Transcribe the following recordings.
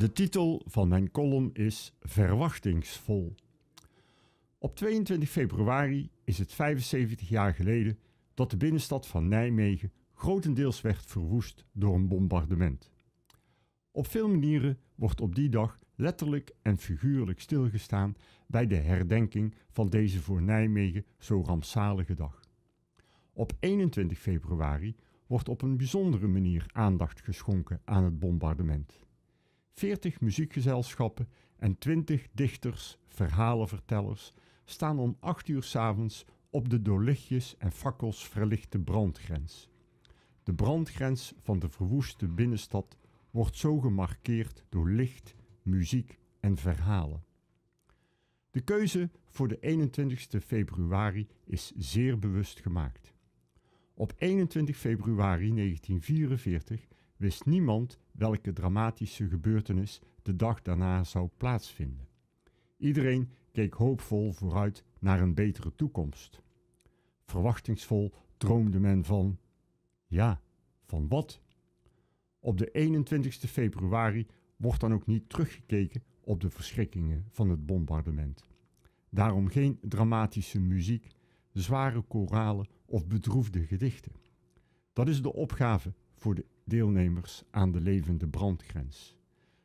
De titel van mijn column is Verwachtingsvol. Op 22 februari is het 75 jaar geleden dat de binnenstad van Nijmegen grotendeels werd verwoest door een bombardement. Op veel manieren wordt op die dag letterlijk en figuurlijk stilgestaan bij de herdenking van deze voor Nijmegen zo rampzalige dag. Op 21 februari wordt op een bijzondere manier aandacht geschonken aan het bombardement. 40 muziekgezelschappen en 20 dichters, verhalenvertellers staan om 8 uur s avonds op de door lichtjes en fakkels verlichte brandgrens. De brandgrens van de verwoeste binnenstad wordt zo gemarkeerd door licht, muziek en verhalen. De keuze voor de 21 februari is zeer bewust gemaakt. Op 21 februari 1944 wist niemand welke dramatische gebeurtenis de dag daarna zou plaatsvinden. Iedereen keek hoopvol vooruit naar een betere toekomst. Verwachtingsvol droomde men van. Ja, van wat? Op de 21 februari wordt dan ook niet teruggekeken op de verschrikkingen van het bombardement. Daarom geen dramatische muziek, zware koralen of bedroefde gedichten. Dat is de opgave voor de deelnemers aan de levende brandgrens.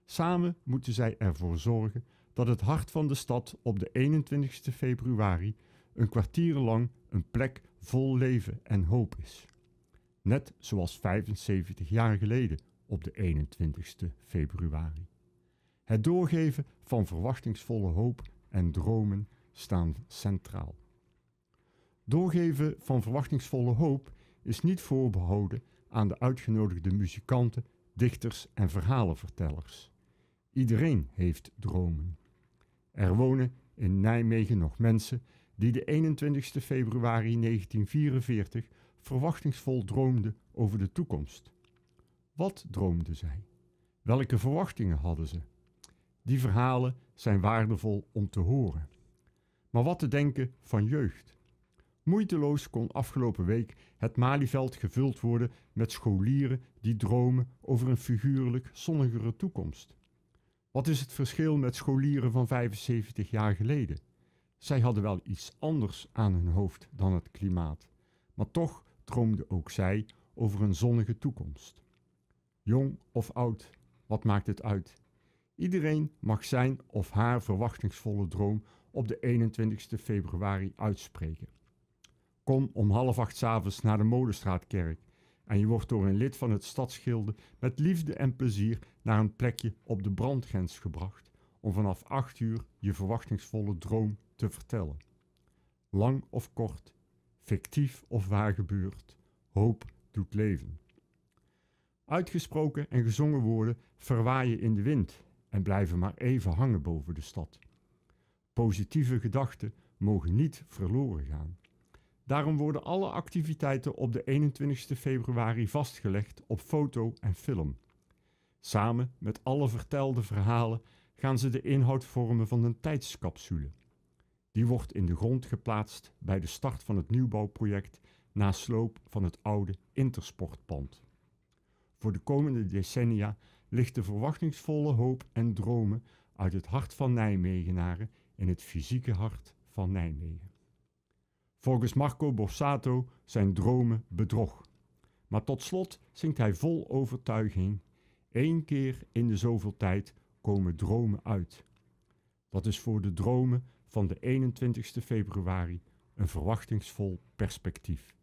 Samen moeten zij ervoor zorgen dat het hart van de stad op de 21 februari een kwartier lang een plek vol leven en hoop is. Net zoals 75 jaar geleden op de 21 februari. Het doorgeven van verwachtingsvolle hoop en dromen staan centraal. Doorgeven van verwachtingsvolle hoop is niet voorbehouden aan de uitgenodigde muzikanten, dichters en verhalenvertellers. Iedereen heeft dromen. Er wonen in Nijmegen nog mensen die de 21 februari 1944 verwachtingsvol droomden over de toekomst. Wat droomden zij? Welke verwachtingen hadden ze? Die verhalen zijn waardevol om te horen. Maar wat te denken van jeugd? Moeiteloos kon afgelopen week het Malieveld gevuld worden met scholieren die dromen over een figuurlijk zonnigere toekomst. Wat is het verschil met scholieren van 75 jaar geleden? Zij hadden wel iets anders aan hun hoofd dan het klimaat, maar toch droomden ook zij over een zonnige toekomst. Jong of oud, wat maakt het uit? Iedereen mag zijn of haar verwachtingsvolle droom op de 21 februari uitspreken. Kom om half acht s'avonds naar de Modestraatkerk, en je wordt door een lid van het stadschilde met liefde en plezier naar een plekje op de brandgrens gebracht om vanaf acht uur je verwachtingsvolle droom te vertellen. Lang of kort, fictief of waar gebeurd, hoop doet leven. Uitgesproken en gezongen woorden verwaaien in de wind en blijven maar even hangen boven de stad. Positieve gedachten mogen niet verloren gaan. Daarom worden alle activiteiten op de 21 februari vastgelegd op foto en film. Samen met alle vertelde verhalen gaan ze de inhoud vormen van een tijdscapsule. Die wordt in de grond geplaatst bij de start van het nieuwbouwproject na sloop van het oude intersportpand. Voor de komende decennia ligt de verwachtingsvolle hoop en dromen uit het hart van Nijmegenaren in het fysieke hart van Nijmegen. Volgens Marco Borsato zijn dromen bedrog. Maar tot slot zingt hij vol overtuiging: Eén keer in de zoveel tijd komen dromen uit. Dat is voor de dromen van de 21 februari een verwachtingsvol perspectief.